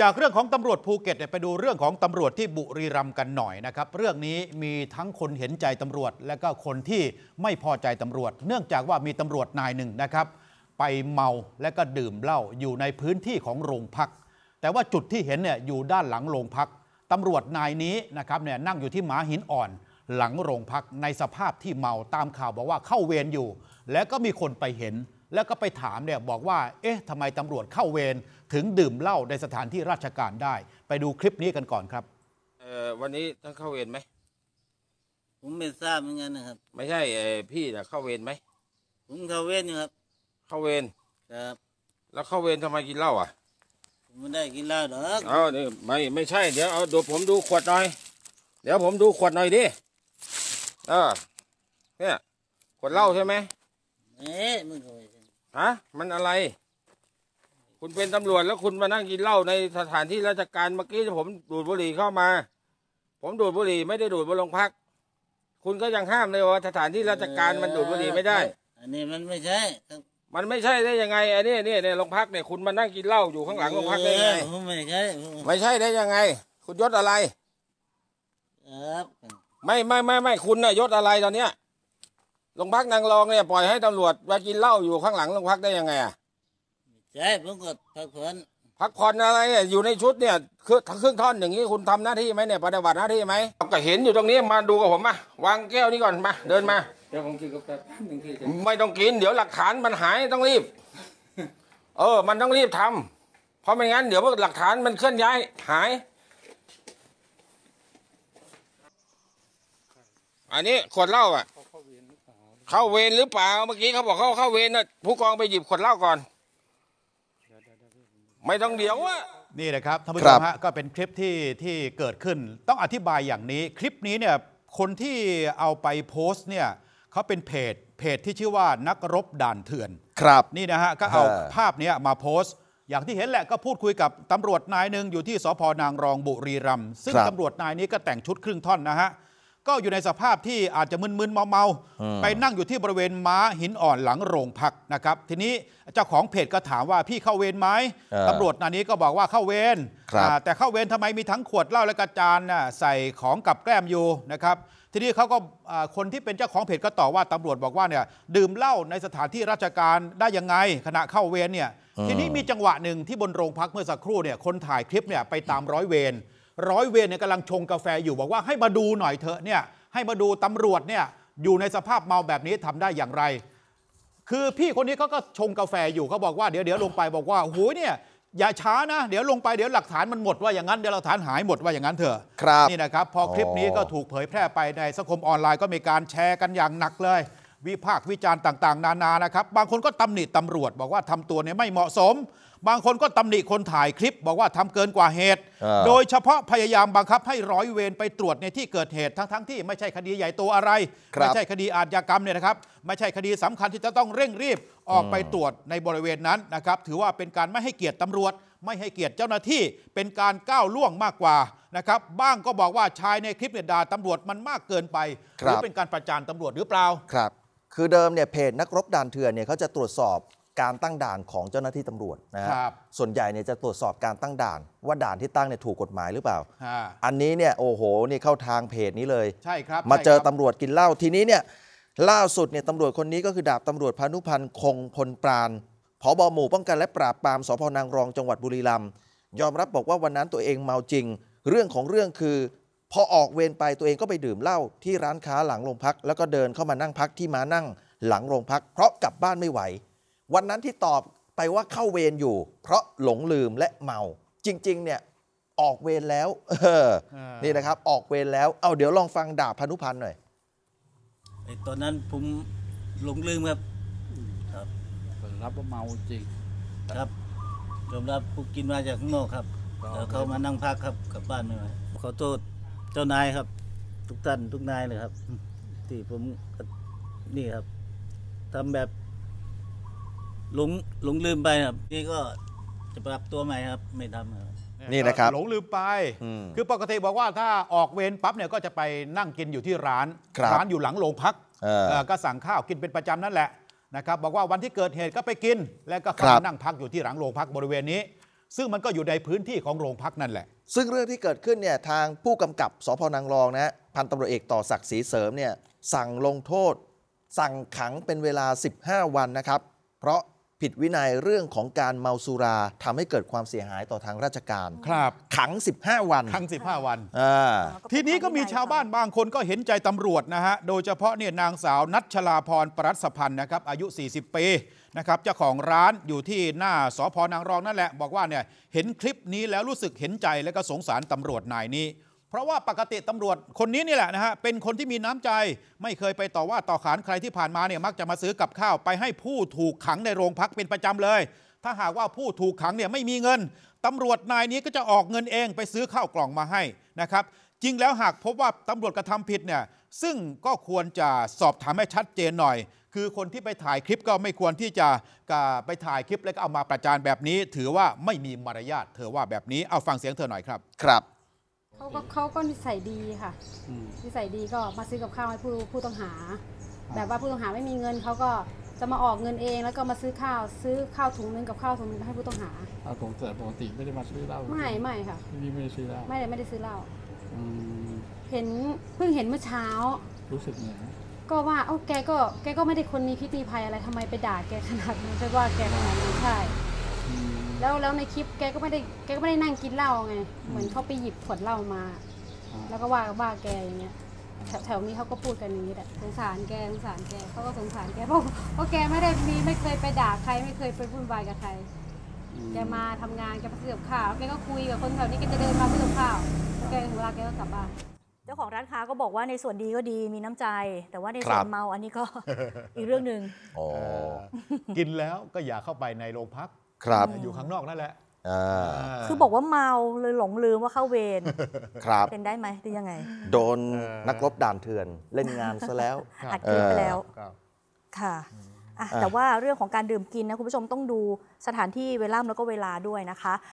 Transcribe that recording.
จากเรื่องของตำรวจภูเก็ตเนี่ยไปดูเรื่องของตำรวจที่บุรีรัมย์กันหน่อยนะครับเรื่องนี้มีทั้งคนเห็นใจตำรวจ และก็คนที่ไม่พอใจตำรวจ เนื่องจากว่ามีตำรวจนายหนึ่งนะครับ ไปเมาและก็ดื่มเหล้าอยู่ในพื้นที่ของโรงพัก แต่ว่าจุดที่เห็นเนี่ยอยู่ด้านหลังโรงพักตำรวจนายนี้นะครับเนี่ยนั่งอยู่ที่หมาหินอ่อน หลังโรงพักในสภาพที่เมาตามข่าวบอกว่าเข้าเวรอยู่ และก็มีคนไปเห็นแล้วก็ไปถามเนี่ยบอกว่า เอ๊ะทำไมตำรวจเข้าเวรถึงดื่มเหล้าในสถานที่ราชการได้ ไปดูคลิปนี้กันก่อนครับ เอ่อวันนี้ท่านเข้าเวรไหม ผมไม่ทราบเหมือนกันนะครับ ไม่ใช่เอ่อพี่นเข้าเวรไหม ผมเข้าเวรอยู่ครับ เข้าเวรครับ แล้วเข้าเวรทำไมกินเหล้าอ่ะ ผมไม่ได้กินเหล้าหรอกเอานี่ไม่ไม่ใช่เดี๋ยวเอาดูผมดูขวดหน่อย เดี๋ยวผมดูขวดหน่อยดิอ่าเนี่ยขวดเหล้าใช่ไหมเอ๊ะมึงเข้าเวรฮะมันอะไร คุณเป็นตำรวจแล้วคุณมานั่งกินเหล้าในสถานที่ราชการเมื่อกี้ผมดูดบุหรี่เข้ามา ผมดูดบุหรี่ไม่ได้ดูดบนโรงพัก คุณก็ยังห้ามเลยว่าสถานที่ราชการมันดูดบุหรี่ไม่ได้อันนี้มันไม่ใช่ มันไม่ใช่ได้ยังไงอันนี้เนี่ยในโรงพักเนี่ยคุณมานั่งกินเหล้าอยู่ข้างหลังโรงพักได้ไงไม่ใช่ไม่ใช่ได้ยังไง คุณยศอะไรครับไม่ไม่ไม่ไม่คุณน่ะยศอะไร ตอนเนี้ยโรงพักนางรองเนี่ยปล่อยให้ตำรวจมากินเหล้าอยู่ข้างหลังโรงพักได้ยังไงอ่ะใช่ผมก็พักผ่อนพักผ่อนอะไรเนี่ยอยู่ในชุด เนี่ย คือครึ่งท่อนอย่างนี้คุณทำหน้าที่ไหมเนี่ยปฏิบัติหน้าที่ไหมก็เห็นอยู่ตรงนี้มาดูกับผมมาวางแก้วนี้ก่อนมาเดินมา เดี๋ยวผมกินกาแฟหนึ่งทีไม่ต้องกิน เดี๋ยวหลักฐานมันหายต้องรีบ เออ มันต้องรีบทำ เพราะไม่งั้นเดี๋ยวพวกหลักฐานมันเคลื่อนย้าย หาย อันนี้ขวดเหล้าอ่ะเข้าเวรหรือเปล่า เมื่อกี้เขาบอกเขาเข้าเวรนะผู้กองไปหยิบขวดเหล้าก่อน ไม่ต้องเดี๋ยวอะนี่แหละครับท่านผู้ชมฮะก็เป็นคลิปที่ที่เกิดขึ้น ต้องอธิบายอย่างนี้ คลิปนี้เนี่ยคนที่เอาไปโพสต์เนี่ยเขาเป็นเพจเพจที่ชื่อว่านักรบด่านเถื่อน ครับนี่นะฮะก็เอาภาพนี้มาโพสต์อย่างที่เห็นแหละก็พูดคุยกับตำรวจนายหนึ่งอยู่ที่สพนางรองบุรีรัมย์ซึ่งตำรวจนายนี้ก็แต่งชุดครึ่งท่อนนะฮะก็อยู่ในสภาพที่อาจจะมึนๆเมาๆ ไปนั่งอยู่ที่บริเวณม้าหินอ่อนหลังโรงพักนะครับทีนี้เจ้าของเพจก็ถามว่าพี่เข้าเวรไหมตำรวจนายนี้ก็บอกว่าเข้าเวรแต่เข้าเวรทำไมมีทั้งขวดเหล้าและกระจานใส่ของกับแกล้มอยู่นะครับทีนี้เขาก็คนที่เป็นเจ้าของเพจก็ตอบว่าตำรวจบอกว่าเนี่ยดื่มเหล้าในสถานที่ราชการได้ยังไง ขณะเข้าเวรเนี่ยทีนี้มีจังหวะหนึ่งที่บนโรงพักเมื่อสักครู่เนี่ยคนถ่ายคลิปเนี่ยไปตามร้อยเวรร้อยเวรเนี่ยกำลังชงกาแฟอยู่บอกว่าให้มาดูหน่อยเถอะเนี่ย ให้มาดูตำรวจเนี่ยอยู่ในสภาพเมาแบบนี้ทำได้อย่างไร คือพี่คนนี้เขาก็ชงกาแฟอยู่เขาบอกว่าเดี๋ยวเดี๋ยวลงไปบอกว่าโอ้โหเนี่ย อย่าช้านะ เดี๋ยวลงไปเดี๋ยวหลักฐานมันหมดว่าอย่างนั้น เดี๋ยวหลักฐานหายหมดว่าอย่างนั้นเถอะครับนี่นะครับ พอคลิปนี้ก็ถูกเผยแพร่ไปในสังคมออนไลน์ก็มีการแชร์กันอย่างหนักเลยวิพากษ์วิจารณ์ต่าง ๆ นานานะครับ บางคนก็ตำหนิตำรวจ บอกว่าทำตัวเนี่ยไม่เหมาะสม บางคนก็ตำหนิคนถ่ายคลิป บอกว่าทำเกินกว่าเหตุ โดยเฉพาะพยายามบังคับให้ร้อยเวรไปตรวจในที่เกิดเหตุทั้ง ๆ ที่ไม่ใช่คดีใหญ่โตอะไรไม่ใช่คดีอาญากรรมเนี่ยนะครับ ไม่ใช่คดีสำคัญที่จะต้องเร่งรีบออกไปตรวจในบริเวณนั้นนะครับ ถือว่าเป็นการไม่ให้เกียรติตำรวจ ไม่ให้เกียรติเจ้าหน้าที่เป็นการก้าวล่วงมากกว่านะครับ บ้างก็บอกว่าชายในคลิปเนี่ยด่าตำรวจมันมากเกินไปหรือเป็นการประจานตำรวจหรือเปล่าครับคือเดิมเนี่ยเพจนักรบด่านเถื่อนเนี่ยเขาจะตรวจสอบการตั้งด่านของเจ้าหน้าที่ตำรวจนะครับส่วนใหญ่เนี่ยจะตรวจสอบการตั้งด่านว่าด่านที่ตั้งเนี่ยถูกกฎหมายหรือเปล่าอันนี้เนี่ยโอ้โหนี่เข้าทางเพจนี้เลยใช่ครับมาเจอตำรตำรวจกินเหล้าทีนี้เนี่ยล่าสุดเนี่ยตำรวจคนนี้ก็คือดาบตำรวจพานุพันธ์คงพลปราณผบหมู่ป้องกันและปราบปรามสพนางรองจังหวัดบุรีรัมย์ยอมรับบอกว่าวันนั้นตัวเองเมาจริงเรื่องของเรื่องคือพอออกเวรไปตัวเองก็ไปดื่มเหล้าที่ร้านค้าหลังโรงพักแล้วก็เดินเข้ามานั่งพักที่มานั่งหลังโรงพัก เพราะกลับบ้านไม่ไหว วันนั้นที่ตอบไปว่าเข้าเวรอยู่ เพราะหลงลืมและเมาจริง ๆ เนี่ยออกเวรแล้วเออนี่นะครับ ออกเวรแล้ว เอาเดี๋ยวลองฟังดาบพนุพันธ์หน่อยตอนนั้นผมหลงลืมครับครับรับว่าเมาจริงครับยอมรับผมกินมาจากข้างนอกครับแล้วเขามานั่งพักครับกลับบ้านไม่ไหวขอโทษเจ้านายครับ ทุกท่านทุกนายเลยครับ ที่ผมนี่ครับทำแบบหลงหลงลืมไปครับ นี่ก็จะปรับตัวใหม่ครับ ไม่ทำครับนี่นะครับหลงลืมไปคือปกติบอกว่า ถ้าออกเวรปั๊บเนี่ยก็จะไปนั่งกินอยู่ที่ร้านร้านอยู่หลังโรงพักก็สั่งข้าวกินเป็นประจำนั่นแหละนะครับ บอกว่าวันที่เกิดเหตุก็ไปกิน แล้วก็นั่งพักอยู่ที่หลังโรงพักบริเวณนี้ซึ่งมันก็อยู่ในพื้นที่ของโรงพักนั่นแหละ ซึ่งเรื่องที่เกิดขึ้นเนี่ยทางผู้กำกับสพนางรองนะพันตำรวจเอกต่อศักดิ์ศรีเสริมเนี่ยสั่งลงโทษ สั่งขังเป็นเวลา 15 วันนะครับ เพราะผิดวินัยเรื่องของการเมาสุราทำให้เกิดความเสียหายต่อทางราชการ ครับขัง 15 วัน ขัง 15 วัน ทีนี้ก็มีชาวบ้านบางคนก็เห็นใจตำรวจนะฮะโดยเฉพาะเนี่ยนางสาวนัชลาพรปรัศพันธ์นะครับอายุ 40ปีนะครับเจ้าของร้านอยู่ที่หน้าสพนางรองนั่นแหละบอกว่าเนี่ยเห็นคลิปนี้แล้วรู้สึกเห็นใจและก็สงสารตำรวจนายนี้ เพราะว่าปกติตำรวจคนนี้นี่แหละนะฮะเป็นคนที่มีน้ำใจ ไม่เคยไปต่อว่าต่อขานใครที่ผ่านมาเนี่ยมักจะมาซื้อกับข้าวไปให้ผู้ถูกขังในโรงพักเป็นประจำเลย ถ้าหากว่าผู้ถูกขังเนี่ยไม่มีเงินตำรวจนายนี้ก็จะออกเงินเองไปซื้อข้าวกล่องมาให้นะครับจริงแล้ว หากพบว่าตำรวจกระทำผิด เนี่ย ซึ่งก็ควรจะสอบถามให้ชัดเจนหน่อย คือคนที่ไปถ่ายคลิปก็ไม่ควรที่จะไปถ่ายคลิปแล้วก็เอามาประจานแบบนี้ ถือว่าไม่มีมารยาทเธอว่าแบบนี้เอาฟังเสียงเธอหน่อยครับครับเขาก็เขาก็นิสัยดีค่ะนิสัยดีก็มาซื้อกับข้าวให้ผู้ผู้ต้องหา แบบว่าผู้ต้องหาไม่มีเงินเขาก็จะมาออกเงินเอง แล้วก็มาซื้อข้าวซื้อข้าวถุงนึงกับข้าวถุงนึงให้ผู้ต้องหาเอาผมแต่ปกติไม่ได้มาซื้อเหล้าไม่ไม่ค่ะไม่ได้ไม่ได้ซื้อเหล้าไม่ได้ไม่ได้ซื้อเหล้าเห็น เพิ่งเห็นเมื่อเช้ารู้สึกไงก็ว่าโอ้าแกก็ แกก็ไม่ได้คนมีพิธีภัยอะไรทำไมไปด่าแกขนาดนั้นไปว่าแกขนาดนี้ใช่แล้วแล้วในคลิปแกก็ไม่ได้แกก็ไม่ได้นั่งกินเหล้าไงเหมือนเขาไปหยิบขวดเหล้ามา แล้วก็ว่าว่าแกอย่างเงี้ยแถวแถวนี้เขาก็พูดกันอย่างนี้แหละสงสารแกสงสารแกเขาก็สงสารแกเพราะเพราะแกไม่ได้มีไม่เคยไปด่าใครไม่เคยไปวุ่นวายกับใครแกมาทำงานแกไปซื้อบข้าวแกก็คุยกับคนแถวนี้แกจะเดินมาซื้อบข้าวแกเวลาแกก็กลับบ้านเจ้าของร้านค้าก็บอกว่าในส่วนดีก็ดีมีน้ำใจ แต่ว่าในส่วนเมาอันนี้ก็อีกเรื่องหนึ่งกินแล้วก็อย่าเข้าไปในโรงพักครับ อยู่ข้างนอกนั่นแหละคือบอกว่าเมาเลยหลงลืมว่าเข้าเวรครับเป็นได้ไหมหรือยังไง โดนนักรบด่านเถื่อนเล่นงานซะแล้วอัดกลิปไปแล้ว ค่ะ แต่ว่าเรื่องของการดื่มกินนะคุณผู้ชมต้องดูสถานที่เวลาแล้วก็เวลาด้วยนะคะ